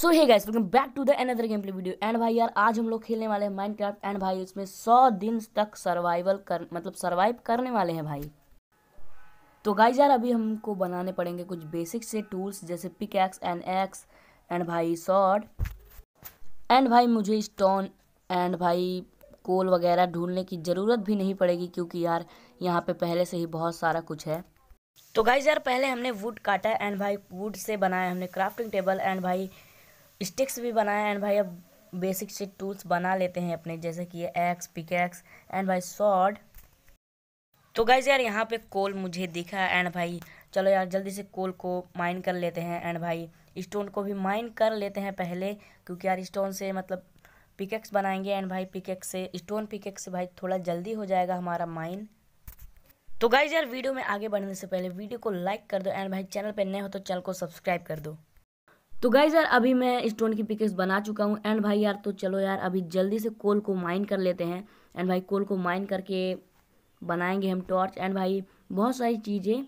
so hey guys welcome back to the another game play video and भाई यार आज हम लोग खेलने वाले हैं माइनक्राफ्ट एंड भाई इसमें 100 दिन तक सर्वाइवल कर मतलब सर्वाइव करने वाले हैं भाई तो गाइस यार अभी हमको बनाने पड़ेंगे कुछ बेसिक से टूल्स जैसे pick axe and axe and भाई सॉड एंड भाई मुझे स्टोन एंड भाई कोल वगैरह ढूंढने की ज़रूरत भी नहीं पड़ेगी क्योंकि यार यहाँ पर पहले से ही बहुत सारा कुछ है तो गाइज यार पहले हमने वुड काटा एंड भाई वुड से बनाया हमने क्राफ्टिंग टेबल एंड भाई स्टिक्स भी बनाया एंड भाई अब बेसिक से टूल्स बना लेते हैं अपने जैसे कि एक्स पिकैक्स एंड भाई सॉड तो गाइज यार यहाँ पे कोल मुझे दिखा एंड भाई चलो यार जल्दी से कोल को माइन कर लेते हैं एंड भाई स्टोन को भी माइन कर लेते हैं पहले क्योंकि यार स्टोन से मतलब पिकेक्स बनाएंगे एंड भाई पिकेक्स से स्टोन पिकेक्स से भाई थोड़ा जल्दी हो जाएगा हमारा माइन तो गाइज यार वीडियो में आगे बढ़ने से पहले वीडियो को लाइक कर दो एंड भाई चैनल पर नए हो तो चैनल को सब्सक्राइब कर दो तो गाइज यार अभी मैं स्टोन की पिकेस बना चुका हूँ एंड भाई यार तो चलो यार अभी जल्दी से कोल को माइन कर लेते हैं एंड भाई कोल को माइन करके बनाएंगे हम टॉर्च एंड भाई बहुत सारी चीज़ें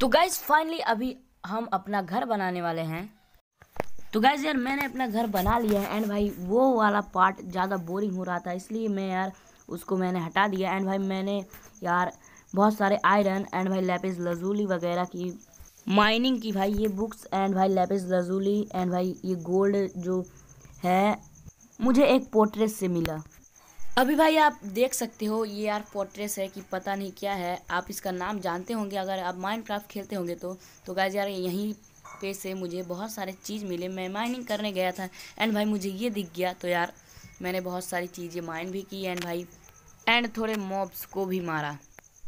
तो गाइज फाइनली अभी हम अपना घर बनाने वाले हैं तो गाइज यार मैंने अपना घर बना लिया है एंड भाई वो वाला पार्ट ज़्यादा बोरिंग हो रहा था इसलिए मैं यार उसको मैंने हटा दिया एंड भाई मैंने यार बहुत सारे आयरन एंड भाई लेपिस लजूली वगैरह की माइनिंग की भाई ये बुक्स एंड भाई लेपिस लजूली एंड भाई ये गोल्ड जो है मुझे एक पोर्ट्रेस से मिला अभी भाई आप देख सकते हो ये यार पोर्ट्रेस है कि पता नहीं क्या है आप इसका नाम जानते होंगे अगर आप माइनक्राफ्ट खेलते होंगे तो तो गाय यार यहीं पे से मुझे बहुत सारे चीज़ मिले मैं माइनिंग करने गया था एंड भाई मुझे ये दिख गया तो यार मैंने बहुत सारी चीज़ें माइन भी की एंड भाई एंड थोड़े मॉब्स को भी मारा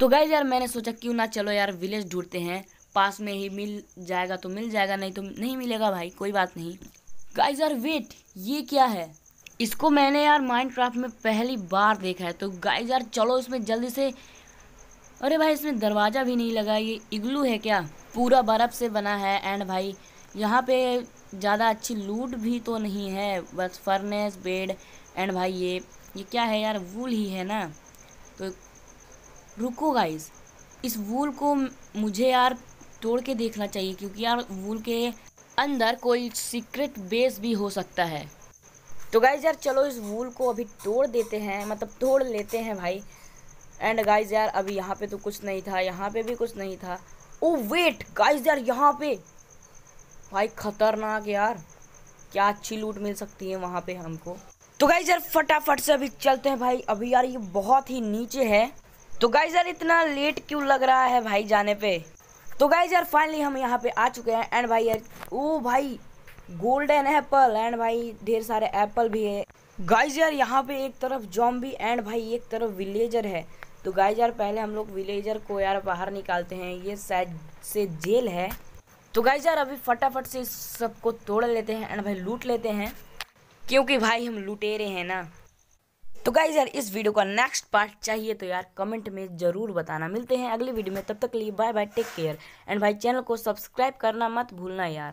तो गाय यार मैंने सोचा क्यों ना चलो यार विलेज ढूंढते हैं पास में ही मिल जाएगा तो मिल जाएगा नहीं तो नहीं मिलेगा भाई कोई बात नहीं गाइज यार वेट ये क्या है इसको मैंने यार माइंड क्राफ्ट में पहली बार देखा है तो गाइज यार चलो इसमें जल्दी से अरे भाई इसमें दरवाज़ा भी नहीं लगा ये इग्लू है क्या पूरा बर्फ़ से बना है एंड भाई यहाँ पे ज़्यादा अच्छी लूट भी तो नहीं है बस फर्नेस बेड एंड भाई ये ये क्या है यार वूल ही है ना तो रुको गाइज इस वूल को मुझे यार तोड़ के देखना चाहिए क्योंकि यार वूल के अंदर कोई सीक्रेट बेस भी हो सकता है तो गाइज यार चलो इस वूल को अभी तोड़ देते हैं मतलब तोड़ लेते हैं भाई एंड गाइज यार अभी यहाँ पे तो कुछ नहीं था यहाँ पे भी कुछ नहीं था ओ वेट गाइज यार यहाँ पे भाई खतरनाक यार क्या अच्छी लूट मिल सकती है वहाँ पे हमको तो गाइज यार फटाफट से अभी चलते हैं भाई अभी यार ये बहुत ही नीचे है तो गाइज यार इतना लेट क्यों लग रहा है भाई जाने पर तो गाई यार फाइनली हम यहाँ पे आ चुके हैं एंड भाई यार ओ भाई गोल्डन एप्पल एंड भाई ढेर सारे एप्पल भी है गाइज यार यहाँ पे एक तरफ जॉम्बी एंड भाई एक तरफ विलेजर है तो गाइज यार पहले हम लोग विलेजर को यार बाहर निकालते हैं ये शायद से जेल है तो गाइज यार अभी फटाफट से सबको तोड़ लेते हैं एंड भाई लूट लेते हैं क्योंकि भाई हम लुटेरे हैं ना तो गाइज यार इस वीडियो का नेक्स्ट पार्ट चाहिए तो यार कमेंट में ज़रूर बताना मिलते हैं अगले वीडियो में तब तक के लिए bye bye take care and भाई चैनल को सब्सक्राइब करना मत भूलना यार